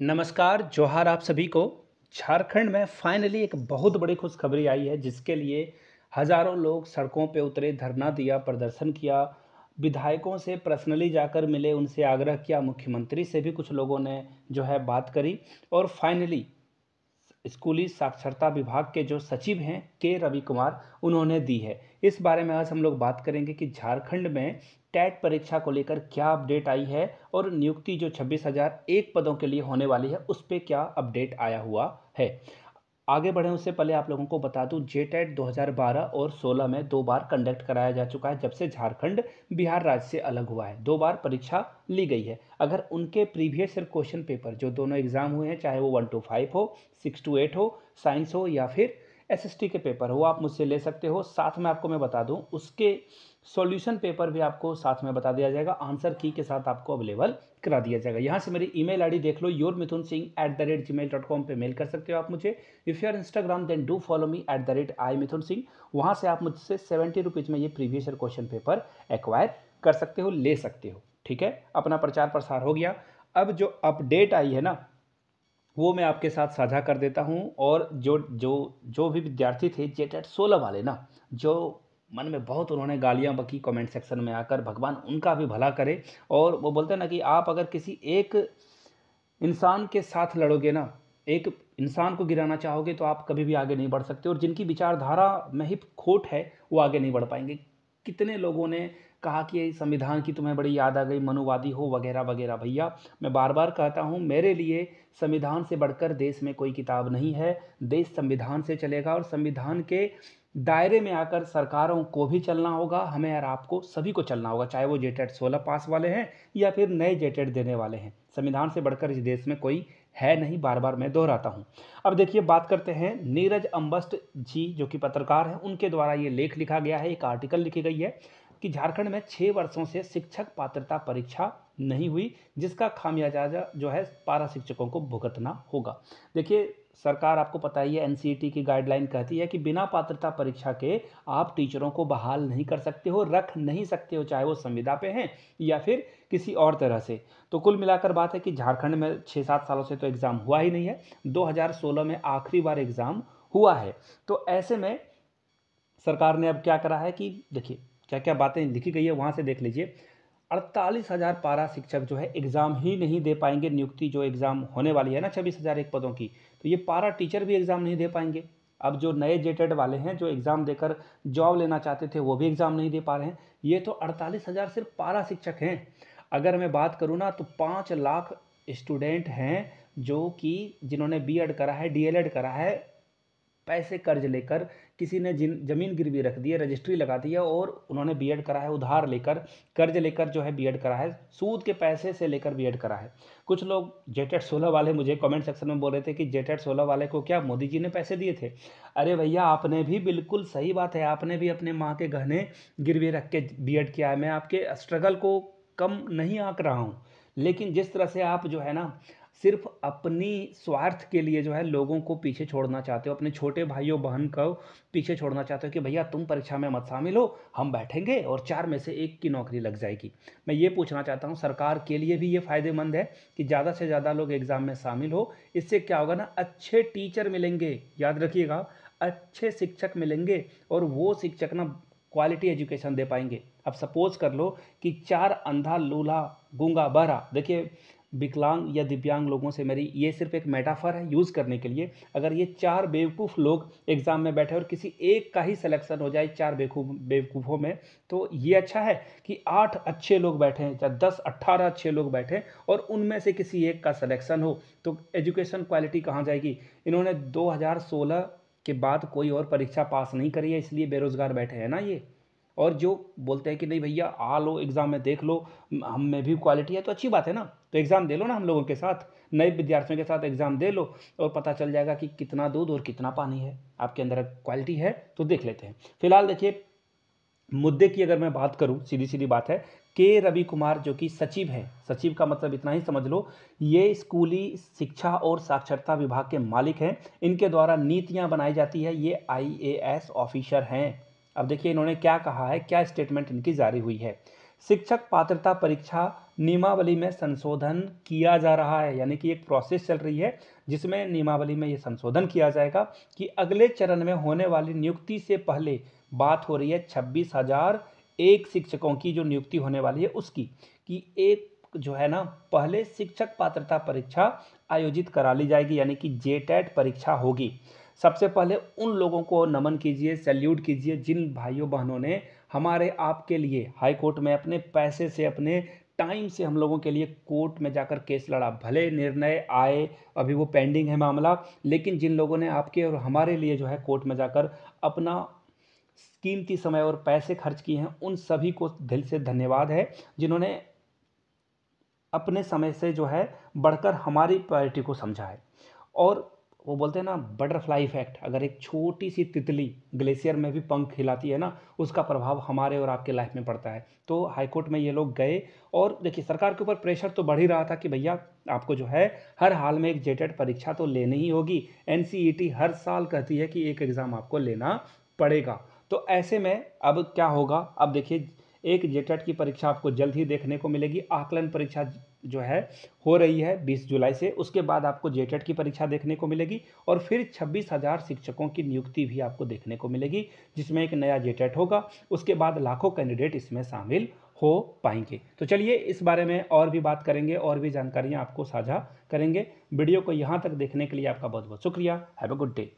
नमस्कार जोहार आप सभी को झारखंड में फाइनली एक बहुत बड़ी खुशखबरी आई है जिसके लिए हजारों लोग सड़कों पर उतरे धरना दिया प्रदर्शन किया विधायकों से पर्सनली जाकर मिले उनसे आग्रह किया मुख्यमंत्री से भी कुछ लोगों ने जो है बात करी और फाइनली स्कूली साक्षरता विभाग के जो सचिव हैं के रवि कुमार उन्होंने दी है इस बारे में आज हम लोग बात करेंगे कि झारखंड में टैट परीक्षा को लेकर क्या अपडेट आई है और नियुक्ति जो 26,001 पदों के लिए होने वाली है उस पर क्या अपडेट आया हुआ है आगे बढ़ें उससे पहले आप लोगों को बता दूं जे टेट दो और 16 में दो बार कंडक्ट कराया जा चुका है जब से झारखंड बिहार राज्य से अलग हुआ है दो बार परीक्षा ली गई है अगर उनके प्रीवियस ईयर क्वेश्चन पेपर जो दोनों एग्जाम हुए हैं चाहे वो वन टू फाइव हो सिक्स टू एट हो साइंस हो या फिर एसएसटी के पेपर वो आप मुझसे ले सकते हो साथ में आपको मैं बता दूं उसके सॉल्यूशन पेपर भी आपको साथ में बता दिया जाएगा आंसर की के साथ आपको अवेलेबल करा दिया जाएगा यहाँ से मेरी ईमेल आईडी देख लो your Mithun Singh at the rate Gmail dot com पर मेल कर सकते हो आप मुझे if you are Instagram then do follow me at the rate I Mithun Singh वहाँ से आप मुझसे सेवेंटी रुपीज़ में ये previous year question paper acquire कर सकते हो ले सकते हो ठीक है अपना प्रचार प्रसार हो गया अब जो अपडेट आई है ना वो मैं आपके साथ साझा कर देता हूँ और जो जो जो भी विद्यार्थी थे जेट एट सोलह वाले ना जो मन में बहुत उन्होंने गालियाँ बकी कमेंट सेक्शन में आकर भगवान उनका भी भला करे और वो बोलते हैं ना कि आप अगर किसी एक इंसान के साथ लड़ोगे ना एक इंसान को गिराना चाहोगे तो आप कभी भी आगे नहीं बढ़ सकते और जिनकी विचारधारा में ही खोट है वो आगे नहीं बढ़ पाएंगे कितने लोगों ने कहा कि संविधान की तुम्हें बड़ी याद आ गई मनुवादी हो वगैरह वगैरह भैया मैं बार बार कहता हूँ मेरे लिए संविधान से बढ़कर देश में कोई किताब नहीं है देश संविधान से चलेगा और संविधान के दायरे में आकर सरकारों को भी चलना होगा हमें और आपको सभी को चलना होगा चाहे वो जेटेड सोलह पास वाले हैं या फिर नए जेटेड देने वाले हैं संविधान से बढ़कर इस देश में कोई है नहीं बार बार मैं दोहराता हूँ अब देखिए बात करते हैं नीरज अम्बस्ट जी जो कि पत्रकार हैं उनके द्वारा ये लेख लिखा गया है एक आर्टिकल लिखी गई है कि झारखंड में छः वर्षों से शिक्षक पात्रता परीक्षा नहीं हुई जिसका खामियाजा जो है पारा शिक्षकों को भुगतना होगा देखिए सरकार आपको पता ही है एन e की गाइडलाइन कहती है कि बिना पात्रता परीक्षा के आप टीचरों को बहाल नहीं कर सकते हो रख नहीं सकते हो चाहे वो संविदा पे हैं या फिर किसी और तरह से तो कुल मिलाकर बात है कि झारखंड में छः सात सालों से तो एग्ज़ाम हुआ ही नहीं है 2016 में आखिरी बार एग्ज़ाम हुआ है तो ऐसे में सरकार ने अब क्या करा है कि देखिए क्या क्या बातें लिखी गई है वहाँ से देख लीजिए अड़तालीस हज़ार पारा शिक्षक जो है एग्ज़ाम ही नहीं दे पाएंगे नियुक्ति जो एग्ज़ाम होने वाली है ना छब्बीस हज़ार एक पदों की तो ये पारा टीचर भी एग्ज़ाम नहीं दे पाएंगे अब जो नए जेटेड वाले हैं जो एग्ज़ाम देकर जॉब लेना चाहते थे वो भी एग्ज़ाम नहीं दे पा रहे हैं ये तो अड़तालीस हज़ार सिर्फ पारा शिक्षक हैं अगर मैं बात करूँ ना तो पाँच लाख स्टूडेंट हैं जो कि जिन्होंने बी करा है डी करा है पैसे कर्ज लेकर किसी ने जिन ज़मीन गिरवी रख दी है रजिस्ट्री लगा दी है और उन्होंने बीएड करा है उधार लेकर कर्ज लेकर जो है बीएड करा है सूद के पैसे से लेकर बीएड करा है कुछ लोग जेटेड सोलह वाले मुझे कमेंट सेक्शन में बोल रहे थे कि जेटेड सोलह वाले को क्या मोदी जी ने पैसे दिए थे अरे भैया आपने भी बिल्कुल सही बात है आपने भी अपने माँ के गहने गिरवी रख के बी किया है मैं आपके स्ट्रगल को कम नहीं आँक रहा हूँ लेकिन जिस तरह से आप जो है ना सिर्फ अपनी स्वार्थ के लिए जो है लोगों को पीछे छोड़ना चाहते हो अपने छोटे भाइयों बहन को पीछे छोड़ना चाहते हो कि भैया तुम परीक्षा में मत शामिल हो हम बैठेंगे और चार में से एक की नौकरी लग जाएगी मैं ये पूछना चाहता हूँ सरकार के लिए भी ये फ़ायदेमंद है कि ज़्यादा से ज़्यादा लोग एग्ज़ाम में शामिल हो इससे क्या होगा ना अच्छे टीचर मिलेंगे याद रखिएगा अच्छे शिक्षक मिलेंगे और वो शिक्षक ना क्वालिटी एजुकेशन दे पाएंगे अब सपोज कर लो कि चार अंधा लूल्हा गूंगा बहरा देखिए विकलांग या दिव्यांग लोगों से मेरी ये सिर्फ एक मेटाफर है यूज़ करने के लिए अगर ये चार बेवकूफ़ लोग एग्ज़ाम में बैठे और किसी एक का ही सिलेक्शन हो जाए चार बेवकूफ बेवकूफ़ों में तो ये अच्छा है कि आठ अच्छे लोग बैठे हैं चाहे दस अट्ठारह अच्छे लोग बैठे और उनमें से किसी एक का सलेक्शन हो तो एजुकेशन क्वालिटी कहाँ जाएगी इन्होंने दो के बाद कोई और परीक्षा पास नहीं करी है इसलिए बेरोज़गार बैठे हैं ना ये और जो बोलते हैं कि नहीं भैया आ लो एग्ज़ाम में देख लो हम में भी क्वालिटी है तो अच्छी बात है ना तो एग्ज़ाम दे लो ना हम लोगों के साथ नए विद्यार्थियों के साथ एग्ज़ाम दे लो और पता चल जाएगा कि कितना दूध और कितना पानी है आपके अंदर क्वालिटी है तो देख लेते हैं फिलहाल देखिए मुद्दे की अगर मैं बात करूं सीधी सीधी बात है के रवि कुमार जो कि सचिव हैं सचिव का मतलब इतना ही समझ लो ये स्कूली शिक्षा और साक्षरता विभाग के मालिक हैं इनके द्वारा नीतियां बनाई जाती है ये आईएएस ऑफिसर हैं अब देखिए इन्होंने क्या कहा है क्या स्टेटमेंट इनकी जारी हुई है शिक्षक पात्रता परीक्षा नियमावली में संशोधन किया जा रहा है यानी कि एक प्रोसेस चल रही है जिसमें नियमावली में ये संशोधन किया जाएगा कि अगले चरण में होने वाली नियुक्ति से पहले बात हो रही है छब्बीस हजार एक शिक्षकों की जो नियुक्ति होने वाली है उसकी कि एक जो है ना पहले शिक्षक पात्रता परीक्षा आयोजित करा ली जाएगी यानी कि जे परीक्षा होगी सबसे पहले उन लोगों को नमन कीजिए सैल्यूट कीजिए जिन भाइयों बहनों ने हमारे आपके लिए हाई कोर्ट में अपने पैसे से अपने टाइम से हम लोगों के लिए कोर्ट में जाकर केस लड़ा भले निर्णय आए अभी वो पेंडिंग है मामला लेकिन जिन लोगों ने आपके और हमारे लिए जो है कोर्ट में जाकर अपना कीमती समय और पैसे खर्च किए हैं उन सभी को दिल से धन्यवाद है जिन्होंने अपने समय से जो है बढ़कर हमारी प्रायोरिटी को समझा है और वो बोलते हैं ना बटरफ्लाई इफेक्ट अगर एक छोटी सी तितली ग्लेशियर में भी पंख हिलाती है ना उसका प्रभाव हमारे और आपके लाइफ में पड़ता है तो हाईकोर्ट में ये लोग गए और देखिए सरकार के ऊपर प्रेशर तो बढ़ ही रहा था कि भैया आपको जो है हर हाल में एक जेटेड e परीक्षा तो लेनी ही होगी एन e हर साल कहती है कि एक एग्ज़ाम आपको लेना पड़ेगा तो ऐसे में अब क्या होगा अब देखिए एक जेटेट e की परीक्षा आपको जल्द ही देखने को मिलेगी आकलन परीक्षा जो है हो रही है 20 जुलाई से उसके बाद आपको जे की परीक्षा देखने को मिलेगी और फिर छब्बीस हज़ार शिक्षकों की नियुक्ति भी आपको देखने को मिलेगी जिसमें एक नया जे होगा उसके बाद लाखों कैंडिडेट इसमें शामिल हो पाएंगे तो चलिए इस बारे में और भी बात करेंगे और भी जानकारियाँ आपको साझा करेंगे वीडियो को यहाँ तक देखने के लिए आपका बहुत बहुत शुक्रिया हैव अ गुड डे